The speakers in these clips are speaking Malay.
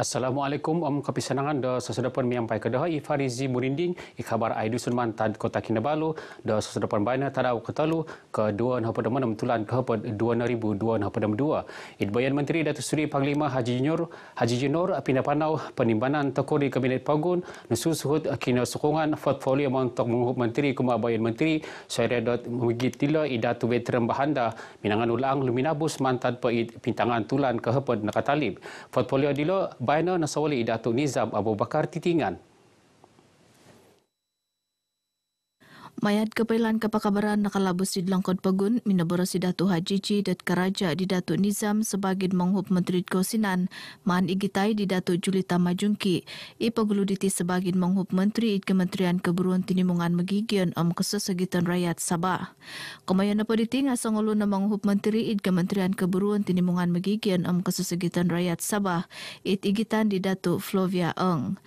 Assalamualaikum om kopi senangan do sesedapan miampai ke dah Ifarizi Murinding i khabar ai dusun mantan kota Kinabalu do sesedapan baina tadau ke telu ke dua nah pada mana mentulan ke pada dua ribu dua nah pada dua idbayan menteri Datuk Seri Panglima Haji Junior Haji Junior pindah panau penimbanan tokoh di kabinet pagun nesu suhut kina sokongan portfolio untuk menghub menteri kuma bayan menteri saya redot mengigit tila i datu veteran bahanda minangan ulang luminabus mantan pe pintangan tulan ke pada nakatalib portfolio dilo Bainal Nasawali Datuk Nizam Abu Bakar Titingan Mayat kepelan kepakabaran nakalabus di Langkot Pagun, minaboro si Datu Haji Ji dat keraja di Datu Nizam sebagai menghub Menteri Kosinan, man igitai di Datu Julita Majungki, ipaguluditi sebagai menghub Menteri di Kementerian Keburuan Tinimungan megigian om kesesegitan rakyat Sabah. Kemayan na politi ngasangulu na menghub Menteri di Kementerian Keburuan Tinimungan megigian om kesesegitan rakyat Sabah, it igitan di Datu Flavia Ng.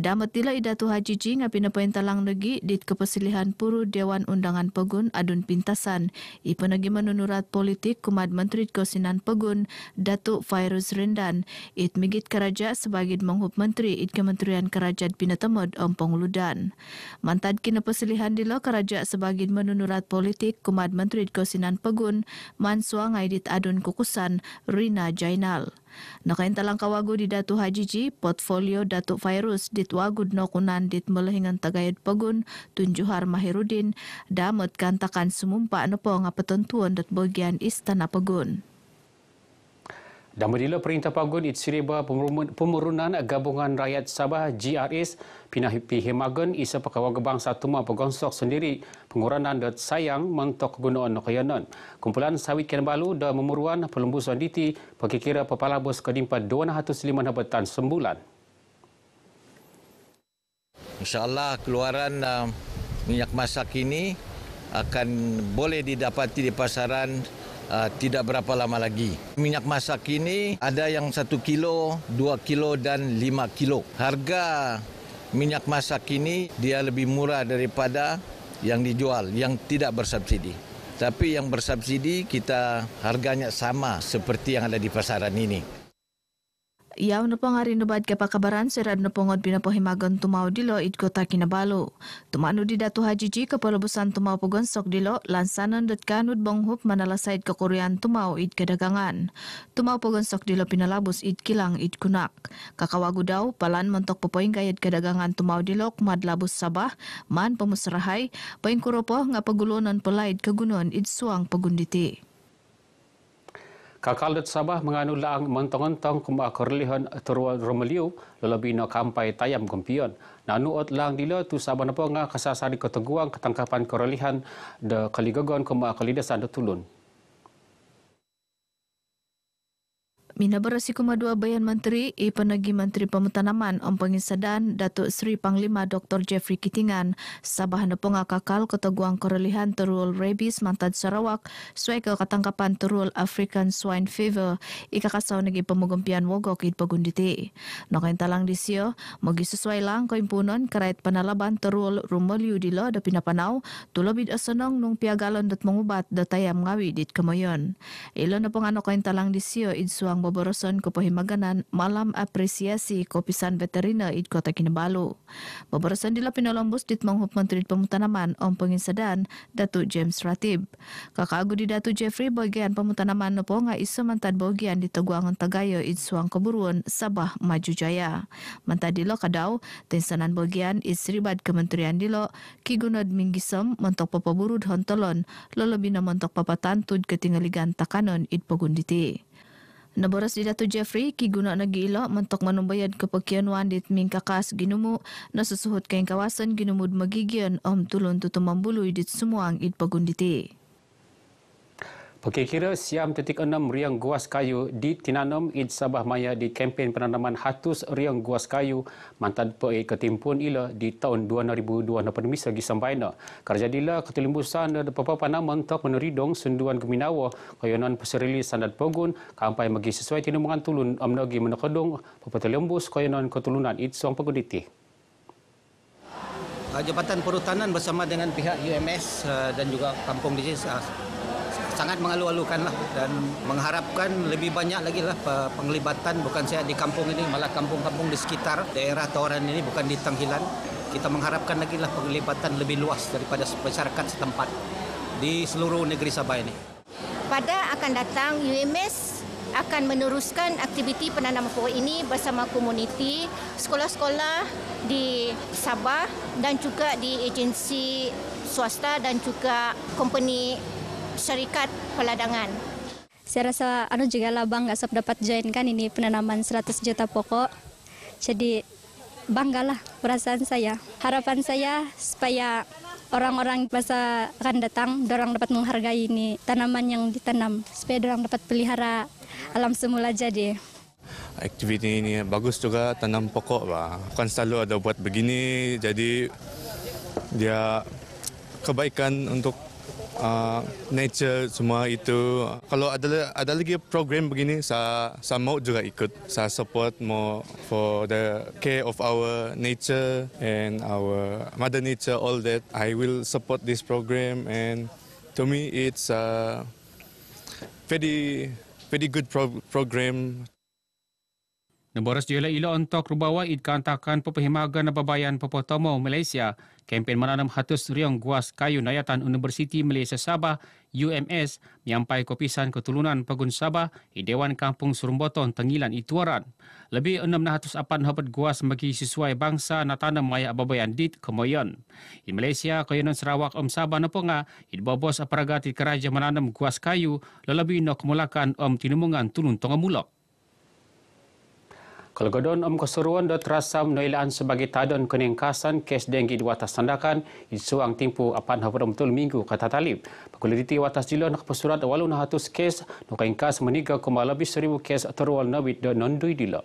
Damatila i Datu Haji Ji ngapinapain talang negi di kepesilihan pur guru Dewan Undangan Pegun Adun Pintasan. I penagi menunurat politik kumad Menteri Kosinan Pegun, Datuk Fairuz Rendan. It migit keraja sebagai menghub Menteri It Kementerian Kerajaan Pinatemud Ompong Ludan. Mantad kina pesilihan dilo Kerajaan sebagai menunurat politik kumad Menteri Kosinan Pegun, Mansuang Aidit Adun Kukusan, Rina Jainal. Nakain talang kawagu di Datu Haji Ji, portfolio Datuk Fairuz di Tuagud no kunan di Melehingan Tagayud Pagun, Tunjuhar Mahirudin, damat kantakan semumpak nopo ngapetentuan dat bagian Istana Pagun. Dan bila Perintah Panggung Itsiriba Pemurunan Gabungan Rakyat Sabah GRS Pinah Pihimagen Isa Pekawang Gebang Satu Mua Pegonsok Sendiri Pengurangan Dut Sayang Mentok Gunaan Nukayanan Kumpulan Sawit Kenbalu Dut Memuruan pelumbusan Diti Pekikira Pepala Bus Kedimpa 205 Habitan Sembulan InsyaAllah keluaran uh, minyak masak ini akan boleh didapati di pasaran uh, tidak berapa lama lagi. Minyak masak ini ada yang 1 kilo, 2 kilo dan 5 kilo. Harga minyak masak ini dia lebih murah daripada yang dijual yang tidak bersubsidi. Tapi yang bersubsidi kita harganya sama seperti yang ada di pasaran ini. Ia menepong hari nubat ke kabaran serat nepongot bina pohimagan tumau di lo id kota Kinabalu. Tumanu di Datu Haji Ji ke pelebusan tumau pegon sok di lo lansanan dat kanut bonghub manala said kekurian tumau id kedagangan. Tumau pegon sok di lo pinalabus id kilang id kunak. Kakawagudau palan mentok pepoing gayat kedagangan tumau di lo kumad labus sabah man pemusrahai poing kuropoh ngapagulunan pelaid kegunun id suang pegunditi. Kakal Dut Sabah menganu laang mentong-entong kuma kerlihan teruan Romeliu lelebi no kampai tayam kumpion. Nanu ot laang dila tu Sabah nepo ngah kesasari keteguang ketangkapan kerlihan de kaligagon kuma kelidasan de tulun. Mina berasiku dua bayan menteri i e. penegi menteri pemutanaman om pengisadan Datuk Seri Panglima Dr. Jeffrey Kitingan sabah hendepong akakal Kota keteguang korelihan terul rabies mantan Sarawak sesuai ke ketangkapan terul African Swine Fever i kakasau negi pemugumpian wogok i pagunditi. Nokain talang disio, mogi sesuai lang koimpunan kerait penalaban terul rumeliu di lo depina panau tulabid asenong nung piagalon dat mengubat dataya mengawi dit kemoyon. Ilo nepong anokain talang disio i suang berborosan ke pahimaganan malam apresiasi kopisan veterina di Kota Kinabalu. Berborosan di Lapin Olombus Menteri Pemutanaman Om Pengisadan Datuk James Ratib. Kakak Agu di Datuk Jeffrey bagian pemutanaman nepongai isu mantan bagian di Teguangan Tegaya di Suang Keburuan Sabah Maju Jaya. Mantan di Lokadau, tinsanan bagian isribat Kementerian di Lok, Kigunod Minggisem, mentok Papa Burud Hontolon, lalu bina Montok Papa Tantud ketinggaligan takanan id pagunditi. Naboras di dato Jeffrey, kiguna nagiila, mantok manumbayad kapag kianuan dit ming kakas ginumo, nasusuhot kayong kawasan ginumud magigyan om tulon tutumambuloy dit sumuang idpagunditi. Pekir kira Siam titik Enam Riang Guas Kayu di Tinanom Sabah Maya di kempen penanaman Hatus Riang Guas Kayu mantan Pei Ketimpun Ila di tahun 2022 Nepenemis lagi sambaina. Kerja dila ketelimbusan dan beberapa panaman tak meneridong senduan geminawa kayonan peserili sandat pogun kampai magi sesuai tinumangan tulun amnagi menekedong beberapa lembus kayonan ketulunan itu Suang Pegunditi. Jabatan Perhutanan bersama dengan pihak UMS eh, dan juga kampung di sini eh, sangat mengalu-alukan lah dan mengharapkan lebih banyak lagi lah penglibatan bukan saya di kampung ini malah kampung-kampung di sekitar daerah Tawaran ini bukan di Tanghilan kita mengharapkan lagi lah penglibatan lebih luas daripada masyarakat setempat di seluruh negeri Sabah ini. Pada akan datang UMS akan meneruskan aktiviti penanaman pokok ini bersama komuniti, sekolah-sekolah di Sabah dan juga di agensi swasta dan juga company syarikat peladangan. Saya rasa anu juga lah bang nggak sab dapat join kan ini penanaman 100 juta pokok. Jadi banggalah perasaan saya. Harapan saya supaya orang-orang masa akan datang, dorang dapat menghargai ini tanaman yang ditanam, supaya dorang dapat pelihara alam semula jadi. Aktiviti ini bagus juga tanam pokok lah. Bukan selalu ada buat begini, jadi dia kebaikan untuk uh, nature semua itu. Kalau ada ada lagi program begini, saya saya mau juga ikut. Saya support more for the care of our nature and our mother nature all that. I will support this program and to me it's a very very good pro program Nomboras jula ilo untuk rubawa idkantakan pepehimagan pembayaran Popotomo Malaysia, kempen menanam hatus riong guas kayu nayatan Universiti Malaysia Sabah, UMS, menyampai kopisan ketulunan Pegun Sabah di Dewan Kampung Surumboton, Tengilan, Ituaran. Lebih enam 604 hobat guas bagi sesuai bangsa na tanam maya ababayan dit kemoyon. Di Malaysia, kayunan Sarawak Om Sabah nepunga, idbobos aparagati Kerajaan menanam guas kayu, lelebih nak kemulakan om tinumungan tulun tongamulok. mulok. Kelegodon om keseruan dot rasa menoilaan sebagai tadon keningkasan kes denggi di watas tandakan isu ang timpu apan hapur betul minggu kata talib. Pakuliti watas jilo nak pesurat walau nahatus kes nukainkas meniga kumalabi seribu kes terwal nabit dan nondui dilo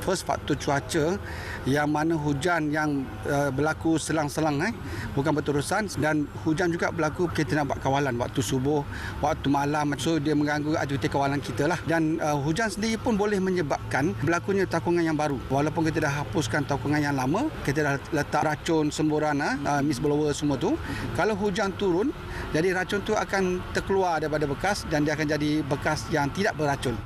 first faktor cuaca yang mana hujan yang uh, berlaku selang-selang eh bukan berterusan dan hujan juga berlaku kita nampak kawalan waktu subuh waktu malam so dia mengganggu aktiviti kawalan kita lah dan uh, hujan sendiri pun boleh menyebabkan berlakunya takungan yang baru walaupun kita dah hapuskan takungan yang lama kita dah letak racun semburan eh, uh, mist blower semua tu kalau hujan turun jadi racun tu akan terkeluar daripada bekas dan dia akan jadi bekas yang tidak beracun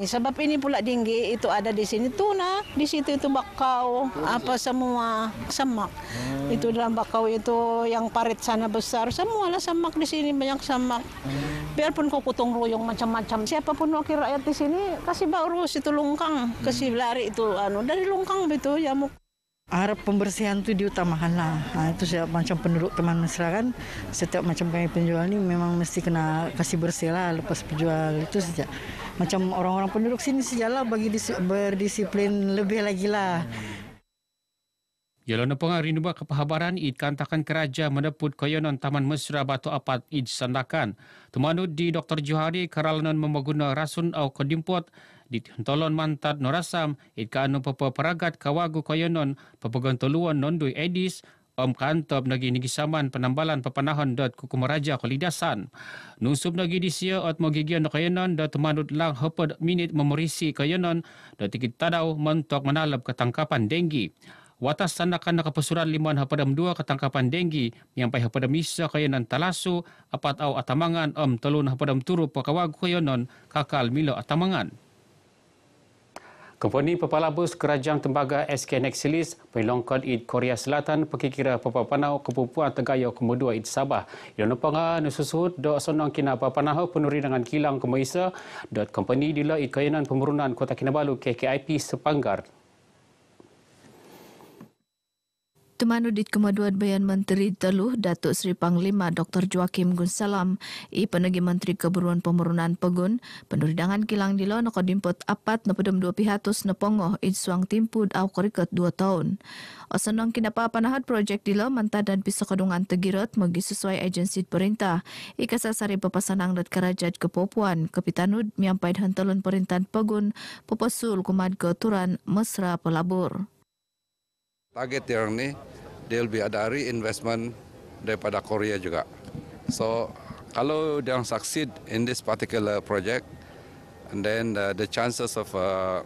Eh, sebab ini pula tinggi itu ada di sini tuna, di situ itu bakau, apa semua semak. Hmm. Itu dalam bakau itu yang parit sana besar, semualah semak di sini banyak semak. Hmm. Biarpun kau kutung royong macam-macam, siapapun wakil rakyat di sini kasih baurus itu lungkang, hmm. kasih lari itu anu dari lungkang itu jamuk. Ya, Harap pembersihan tu diutamakan lah. Ha, itu setiap macam penduduk teman mesra kan, setiap macam kami penjual ni memang mesti kena kasih bersih lah lepas penjual. Itu sejak macam orang-orang penduduk sini sejak lah bagi berdisiplin lebih lagi lah. Yolo Nepongah Rinduwa Kepahabaran Id Kantakan Keraja Meneput Koyonon Taman Mesra Batu Apat Id Sandakan. Temanu di Dr. Juhari Keralanan Memaguna Rasun Au Kodimpot di Tentolon Mantat Norasam Id Kanu Papa Peragat Kawagu Koyonon Pepegon Nondui Edis Om Kantop Nagi Nigisaman Penambalan Pepanahan Dot Kukumaraja Kolidasan. Nusub Nagi Disia Ot Mogigian Koyonon Dot Temanu Lang Hepet Minit Memorisi Koyonon Dot Tikit Tadau Mentok Menalap Ketangkapan Denggi. Watan sandakan na kapasuran liman hapadam dua ketangkapan denggi yang pay hapadam misa kaya nan talaso apat au atamangan am telun hapadam turu pakawag kaya kakal milo atamangan. Kompani Pepalabus Kerajang Tembaga SK Nexilis Pelongkot id Korea Selatan pekikira papapanau Kepupuan Tegayo Kemudua id Sabah. Yang nampaknya nususut dok sonong kina papapanau penuri dengan kilang kemaisa dot kompani dila id kainan pemurunan Kota Kinabalu KKIP Sepanggar Temanu di Kemaduan Bayan Menteri Teluh Datuk Seri Panglima Dr. Joakim Gun Salam i Penegi Menteri Keburuan Pemurunan Pegun Penuridangan Kilang di Lono Dimput Apat Nepedem Dua Pihatus Nepongo i Suang Timpud Au Koriket Dua Tahun Osenong Kinapa Panahat Projek Dilo Manta dan Bisa Kedungan tegirat Mogi Sesuai Agensi Perintah i Kasasari Pepasanang Dat Kerajat Kepopuan Kepitanud Miampai Hentelun Perintahan Pegun pepasul Kumad Geturan Mesra Pelabur Target yang ini, dia lebih ada investment daripada Korea juga. So, kalau dia succeed in this particular project, and then uh, the chances of uh,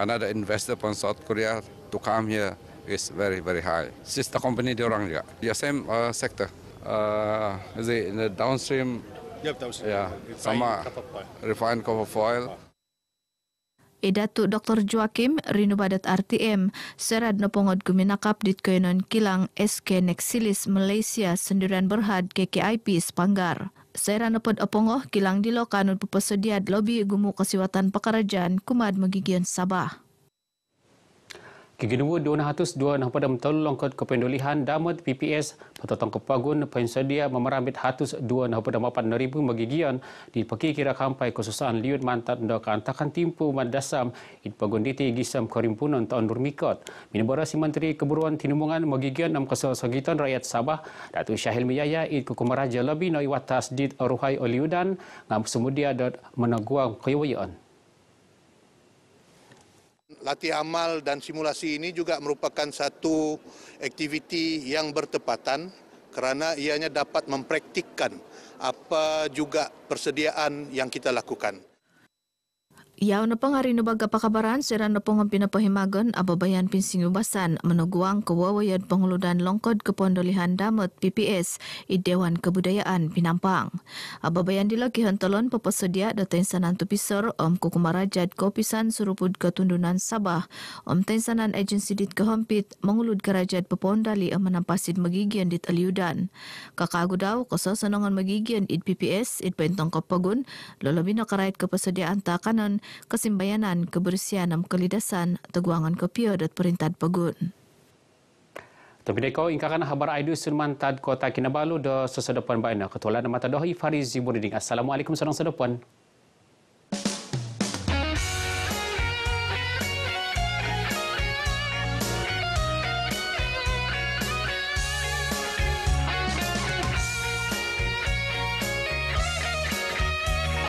another investor from South Korea to come here is very, very high. Sister company dia orang juga. Ya, same uh, sector. Uh, is it in the downstream? Yep, downstream. Yeah, sama refined copper foil. Sama ah. copper foil. Edatu Dr. Joakim Rinubadat RTM serad serat nopongot guminakap dit koinon kilang SK Nexilis Malaysia Senduran Berhad KKIP Sepanggar. Saya nopod opongoh kilang dilokan untuk pesediat lobby gumu kesiwatan pekerjaan kumad magigian Sabah. Kegenua dua ratus dua nak pada mentolong longkot kependolihan damat PPS patutang kepagun pensedia memerambit ratus dua nak pada mapan ribu magigian di pagi kira kampai kesusahan liut mantat dok takkan timpu madasam it pagun diti gisam korimpunan tahun bermikot minubara si menteri keburuan tinumungan magigian nam kesal sagitan rakyat Sabah datu Syahil Miyaya it kukumaraja lebih nai watas dit aruhai oliudan ngam semudia dot meneguang kuyuyan latihan amal dan simulasi ini juga merupakan satu aktiviti yang bertepatan kerana ianya dapat mempraktikkan apa juga persediaan yang kita lakukan. Iyaw na pang hari nabaga pakabaran, sira na pong ang pinapahimagan, ababayan pinsing ubasan, managuang kawawayad pangulodan longkod kapondolihan damot PPS, idewan kebudayaan pinampang. Ababayan dila kihantalon papasadya datang sanan tupisor om kukumarajad kopisan surupud katundunan Sabah, om tensanan agency dit kahampit, mangulod karajad papondali ang manampasid magigian dit aliudan. Kakago daw, kasasanongan magigian id PPS, id pentong kapagun, lalabi na karayat kapasadya antakanan, kesimbayanan kebersihan dan kelidasan teguangan kopia dan perintah pegun. Tapi deko ingkarkan khabar Aidu Sulman Tad Kota Kinabalu do sesedepan baina Ketua Lana Mata Dohi Fariz Assalamualaikum sedang sedepan.